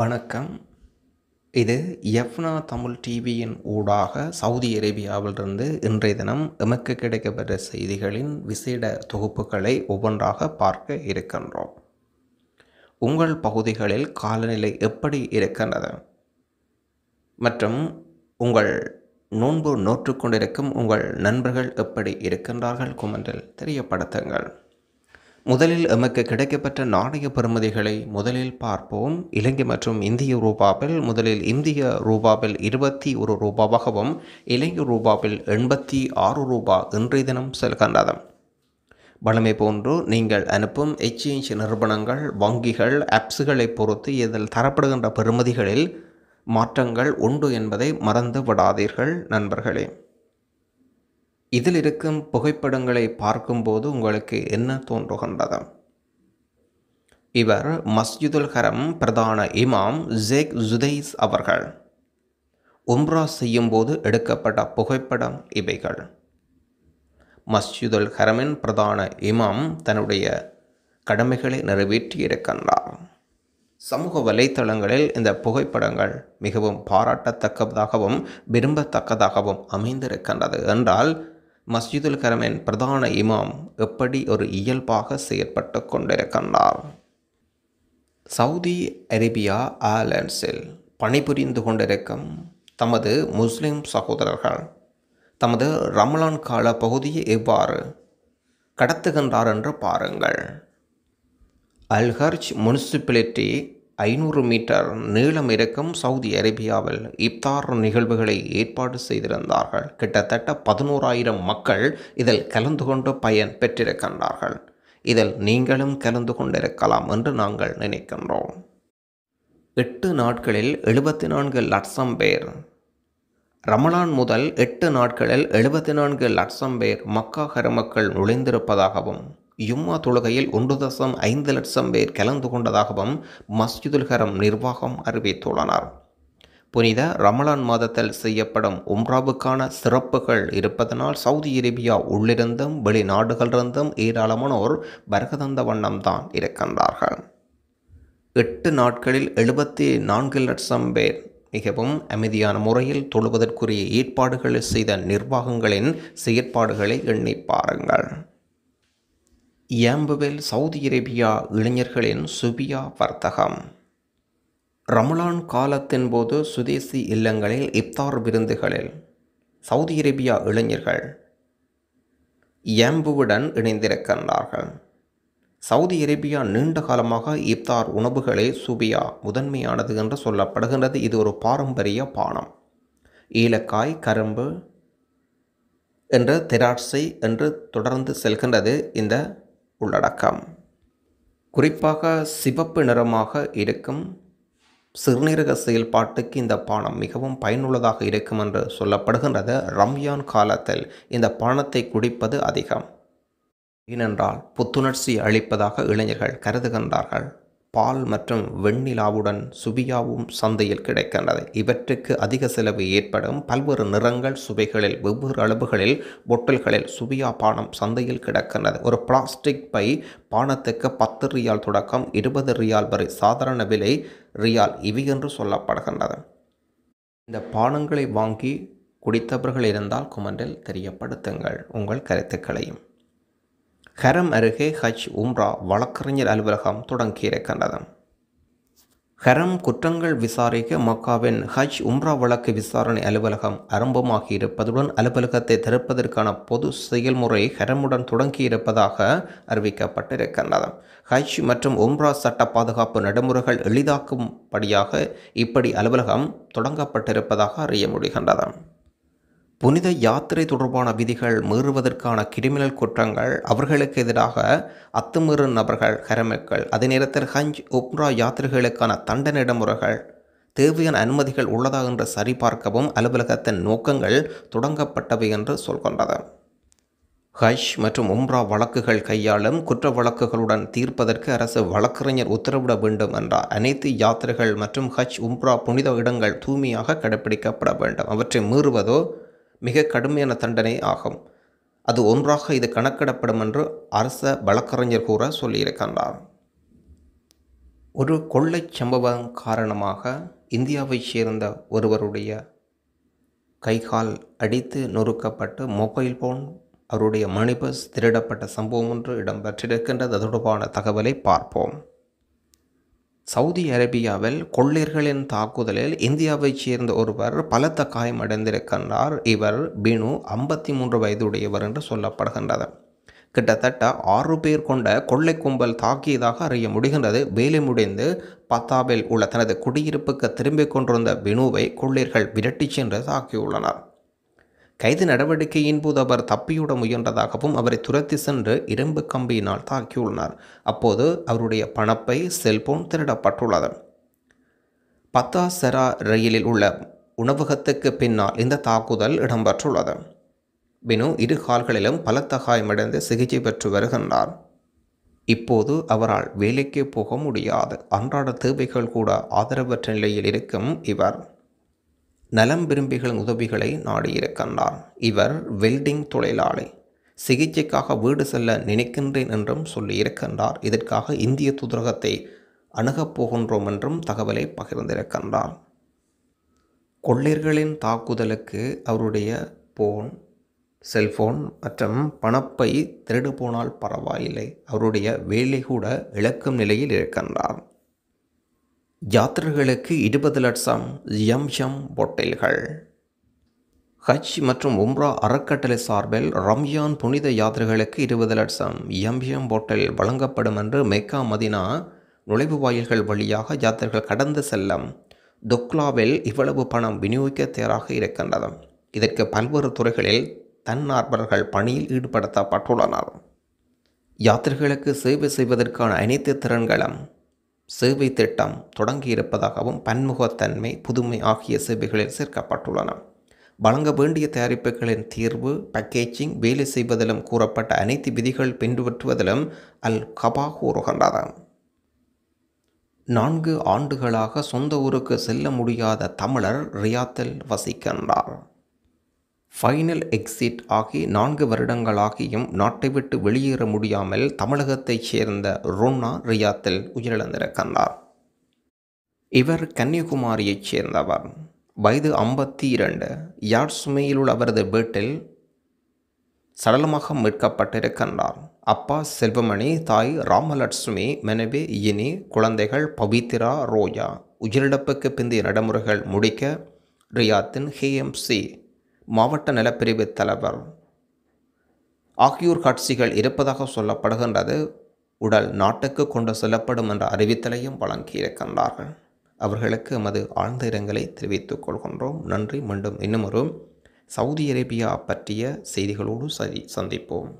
வணக்கம் இது எஃப்னா தமிழ் டிவியின் ஊடாக சவுதி அரேபியாவிலிருந்து இன்றைய தினம் எமக்கு கிடைக்கப்பெற்ற செய்திகளின் விசேட தொகுப்புகளை ஒவ்வொன்றாக பார்க்க இருக்கின்றோம் உங்கள் பகுதிகளில் காலநிலை எப்படி இருக்கின்றது மற்றும் உங்கள் நோன்பு நோற்றுக்கொண்டிருக்கும் உங்கள் நண்பர்கள் எப்படி இருக்கின்றார்கள் குமன்றில் தெரியப்படுத்துங்கள் முதலில் எமக்கு கிடைக்கப்பட்ட நாணய பெறுமதிகளை முதலில் பார்ப்போம் இலங்கை மற்றும் இந்திய ரூபாவில் முதலில் இந்திய ரூபாவில் இருபத்தி ஒரு ரூபாவாகவும் இலங்கை ரூபாவில் எண்பத்தி ஆறு ரூபா இன்றைய தினம் செல்கின்றன வளமை போன்று நீங்கள் அனுப்பும் எக்ஸ்சேஞ்ச் நிறுவனங்கள் வங்கிகள் ஆப்ஸுகளை பொறுத்து இதில் தரப்படுகின்ற பெறுமதிகளில் மாற்றங்கள் உண்டு என்பதை மறந்து விடாதீர்கள் நண்பர்களே இதில் இருக்கும் புகைப்படங்களை பார்க்கும்போது உங்களுக்கு என்ன தோன்றுகின்றது இவர் மஸ்ஜிதுல் ஹரம் பிரதான இமாம் ஜேக் ஜுதைஸ் அவர்கள் உம்ரா செய்யும்போது எடுக்கப்பட்ட புகைப்படம் இவைகள் மஸ்ஜிதுல் ஹரமின் பிரதான இமாம் தன்னுடைய கடமைகளை நிறைவேற்றியிருக்கின்றார் சமூக வலைத்தளங்களில் இந்த புகைப்படங்கள் மிகவும் பாராட்டத்தக்கதாகவும் விரும்பத்தக்கதாகவும் அமைந்திருக்கின்றது என்றால் மஸ்ஜிதுல் கரமேன் பிரதான இமாம் எப்படி ஒரு இயல்பாக செயற்பட்டு கொண்டிருக்கின்றார் சவுதி அரேபியா ஏர்லைன்ஸில் பணிபுரிந்து கொண்டிருக்கும் தமது முஸ்லிம் சகோதரர்கள் தமது ரமலான் கால பகுதியை எவ்வாறு கடத்துகின்றார் என்று பாருங்கள் அல்ஹர்ஜ் முனிசிபாலிட்டி ஐநூறு மீட்டர் நீளம் இருக்கும் சவுதி அரேபியாவில் இப்தார் நிகழ்வுகளை ஏற்பாடு செய்திருந்தார்கள் கிட்டத்தட்ட பதினோராயிரம் மக்கள் இதில் கலந்து கொண்டு பயன் பெற்றிருக்கின்றார்கள் இதில் நீங்களும் கலந்து கொண்டிருக்கலாம் என்று நாங்கள் நினைக்கின்றோம் எட்டு நாட்களில் எழுபத்தி நான்கு லட்சம் பேர் ரமலான் முதல் எட்டு நாட்களில் எழுபத்தி நான்கு லட்சம் பேர் மக்கா கருமக்கள் நுழைந்திருப்பதாகவும் யும்மா தொழுகையில் ஒன்று தசம் ஐந்து லட்சம் பேர் கலந்து கொண்டதாகவும் மஸ்ஜிதுல் ஹரம் நிர்வாகம் அறிவித்துள்ளனர் புனித ரமலான் மாதத்தில் செய்யப்படும் உம்ராவுக்கான சிறப்புகள் இருப்பதனால் சவுதி அரேபியா உள்ளிருந்தும் வெளிநாடுகளிலிருந்தும் ஏராளமானோர் வருகதந்த வண்ணம்தான் இருக்கின்றார்கள் எட்டு நாட்களில் எழுபத்தி நான்கு லட்சம் பேர் மிகவும் அமைதியான முறையில் தொழுவதற்குரிய ஏற்பாடுகளை செய்த நிர்வாகங்களின் செயற்பாடுகளை எண்ணி பாருங்கள் ஏம்புவில் சவுதி அரேபியா இளைஞர்களின் சுபியா வர்த்தகம் ரமலான் காலத்தின் போது சுதேசி இல்லங்களில் இப்தார் விருந்துகளில் சவுதி அரேபியா இளைஞர்கள் ஏம்புவுடன் இணைந்திருக்கின்றார்கள் சவுதி அரேபியா நீண்ட காலமாக இப்தார் உணவுகளே சுபியா முதன்மையானது என்று சொல்லப்படுகின்றது இது ஒரு பாரம்பரிய பானம் ஏலக்காய் கரும்பு என்று திராட்சை என்று தொடர்ந்து செல்கின்றது இந்த உள்ளடக்கம் குறிப்பாக சிவப்பு நிறமாக இருக்கும் சிறுநீரக செயல்பாட்டுக்கு இந்த பானம் மிகவும் பயனுள்ளதாக இருக்கும் என்று சொல்லப்படுகின்றது ரம்யான் காலத்தில் இந்த பானத்தை குடிப்பது அதிகம் ஏனென்றால் புத்துணர்ச்சி அளிப்பதாக இளைஞர்கள் கருதுகின்றார்கள் பால் மற்றும் வெண்ணிலாவுடன் சுவியாவும் சந்தையில் கிடைக்கின்றது இவற்றுக்கு அதிக செலவு ஏற்படும் பல்வேறு நிறங்கள் சுவைகளில் வெவ்வேறு அளவுகளில் பொட்டல்களில் சுவியா பானம் சந்தையில் கிடக்கின்றது ஒரு பிளாஸ்டிக் பை பானத்துக்கு பத்து ரியால் தொடக்கம் இருபது ரியால் வரை சாதாரண விலை ரியால் இவி என்று சொல்லப்படுகின்றது இந்த பானங்களை வாங்கி குடித்தவர்கள் இருந்தால் குமண்டில் தெரியப்படுத்துங்கள் உங்கள் கருத்துக்களையும் ஹரம் அருகே ஹஜ் உம்ரா வழக்கறிஞர் அலுவலகம் தொடங்கியிருக்கின்றது ஹரம் குற்றங்கள் விசாரிக்க மக்காவின் ஹஜ் உம்ரா வழக்கு விசாரணை அலுவலகம் ஆரம்பமாகி இருப்பதுடன் அலுவலகத்தை திறப்பதற்கான பொது செயல்முறை ஹரமுடன் தொடங்கியிருப்பதாக அறிவிக்கப்பட்டிருக்கின்றது ஹஜ் மற்றும் உம்ரா சட்ட பாதுகாப்பு நடைமுறைகள் எளிதாக்கும்படியாக இப்படி அலுவலகம் தொடங்கப்பட்டிருப்பதாக அறிய முடிகின்றது புனித யாத்திரை தொடர்பான விதிகள் மீறுவதற்கான கிரிமினல் குற்றங்கள் அவர்களுக்கு எதிராக அத்துமீறும் நபர்கள் ஹரமக்கள் அதே நேரத்தில் ஹஞ்ச் உப்ரா யாத்திரைகளுக்கான தண்டன இடமுறைகள் தேவையான அனுமதிகள் உள்ளதா என்று சரிபார்க்கவும் அலுவலகத்தின் நோக்கங்கள் தொடங்கப்பட்டவை என்று சொல்கின்றது ஹஷ் மற்றும் உம்ரா வழக்குகள் கையாளும் குற்ற வழக்குகளுடன் தீர்ப்பதற்கு அரசு வழக்கறிஞர் உத்தரவிட வேண்டும் என்றார் அனைத்து யாத்திரைகள் மற்றும் ஹஜ் உம்ரா புனித இடங்கள் தூய்மையாக கடைபிடிக்கப்பட வேண்டும் அவற்றை மீறுவதோ மிக கடுமையான தண்டனை ஆகும் அது ஒன்றாக இது கணக்கிடப்படும் என்று அரச வழக்கறிஞர் கூற சொல்லியிருக்கின்றார் ஒரு கொள்ளை சம்பவம் காரணமாக இந்தியாவைச் சேர்ந்த ஒருவருடைய கைகால் அடித்து நொறுக்கப்பட்டு மொபைல் ஃபோன் அவருடைய மணிபஸ் திருடப்பட்ட சம்பவம் ஒன்று இடம்பெற்றிருக்கின்றது தொடர்பான தகவலை பார்ப்போம் சவுதி அரேபியாவில் கொள்ளையர்களின் தாக்குதலில் இந்தியாவைச் சேர்ந்த ஒருவர் பலத்த அடைந்திருக்கின்றார் இவர் பினு ஐம்பத்தி மூன்று வயதுடையவர் என்று சொல்லப்படுகின்றது கிட்டத்தட்ட ஆறு பேர் கொண்ட கொள்ளை கும்பல் தாக்கியதாக அறிய முடிகின்றது வேலை முடிந்து பத்தாவில் உள்ள தனது குடியிருப்புக்கு திரும்பிக் கொண்டிருந்த பினுவை கொள்ளையர்கள் விரட்டிச் சென்று தாக்கியுள்ளனர் கைது நடவடிக்கையின் போது அவர் தப்பியோட முயன்றதாகவும் அவரை துரத்தி சென்று இரும்பு கம்பியினால் தாக்கியுள்ளார் அப்போது அவருடைய பணப்பை செல்போன் திருடப்பட்டுள்ளது பத்தாசரா ரயிலில் உள்ள உணவகத்துக்கு பின்னால் இந்த தாக்குதல் இடம்பெற்றுள்ளது பினு இரு கால்களிலும் பலத்த காயமடைந்து சிகிச்சை பெற்று வருகின்றார் இப்போது அவரால் வேலைக்கு போக முடியாது அன்றாட தேவைகள் கூட ஆதரவற்ற நிலையில் இருக்கும் இவர் நலம் விரும்பிகளின் உதவிகளை நாடியிருக்கின்றார் இவர் வெல்டிங் தொழிலாளி சிகிச்சைக்காக வீடு செல்ல நினைக்கின்றேன் என்றும் சொல்லியிருக்கின்றார் இதற்காக இந்திய தூதரகத்தை அணுகப் போகின்றோம் என்றும் தகவலை பகிர்ந்திருக்கின்றார் கொள்ளையர்களின் தாக்குதலுக்கு அவருடைய போன் செல்போன் மற்றும் பணப்பை திருடு போனால் பரவாயில்லை அவருடைய வேலை கூட இழக்கும் நிலையில் இருக்கின்றார் யாத்திரர்களுக்கு இருபது லட்சம் எம் எம் ஒட்டல்கள் ஹஜ் மற்றும் உம்ரா அறக்கட்டளை சார்பில் ரம்யான் புனித யாத்திரைகளுக்கு இருபது லட்சம் எம்எம் போட்டல் வழங்கப்படும் என்று மெக்கா மதினா நுழைவு வாயில்கள் வழியாக யாத்திரைகள் கடந்து செல்லும் துக்லாவில் இவ்வளவு பணம் விநியோகிக்க தயாராக இருக்கின்றது இதற்கு பல்வேறு துறைகளில் தன்னார்வர்கள் பணியில் ஈடுபடுத்தப்பட்டுள்ளனர் யாத்திரைகளுக்கு சேவை செய்வதற்கான அனைத்து திறன்களும் சேவை திட்டம் தொடங்கியிருப்பதாகவும் பன்முகத்தன்மை புதுமை ஆகிய சேவைகளில் சேர்க்கப்பட்டுள்ளன வழங்க வேண்டிய தயாரிப்புகளின் தீர்வு பேக்கேஜிங் வேலை செய்வதிலும் கூறப்பட்ட அனைத்து விதிகள் பின்பற்றுவதிலும் அல் கபா கூறுகின்றது நான்கு ஆண்டுகளாக சொந்த ஊருக்கு செல்ல முடியாத தமிழர் ரியாத்தில் வசிக்கின்றார் ஃபைனல் எக்ஸிட் ஆகி நான்கு வருடங்களாகியும் நாட்டை விட்டு வெளியேற முடியாமல் தமிழகத்தைச் சேர்ந்த ரோனா ரியாத்தில் உயிரிழந்திருக்கின்றார் இவர் கன்னியாகுமரியைச் சேர்ந்தவர் வயது ஐம்பத்தி இரண்டு யார் சுமையில் உள்ள அவரது வீட்டில் சடலமாக மீட்கப்பட்டிருக்கின்றார் அப்பா செல்வமணி தாய் ராமலட்சுமி மனைவி இனி குழந்தைகள் பவித்ரா ரோஜா உயிரிழப்புக்கு பிந்தைய நடைமுறைகள் முடிக்க ரியாத்தின் ஹேஎம்சி மாவட்ட நலப்பிரிவு தலைவர் ஆகியோர் காட்சிகள் இருப்பதாக சொல்லப்படுகின்றது உடல் நாட்டுக்கு கொண்டு செல்லப்படும் என்ற அறிவித்தலையும் வழங்கியிருக்கின்றார்கள் அவர்களுக்கு எமது ஆழ்ந்த இரங்கலை தெரிவித்துக் கொள்கின்றோம் நன்றி மீண்டும் இன்னும் சவுதி அரேபியா பற்றிய செய்திகளோடு சரி சந்திப்போம்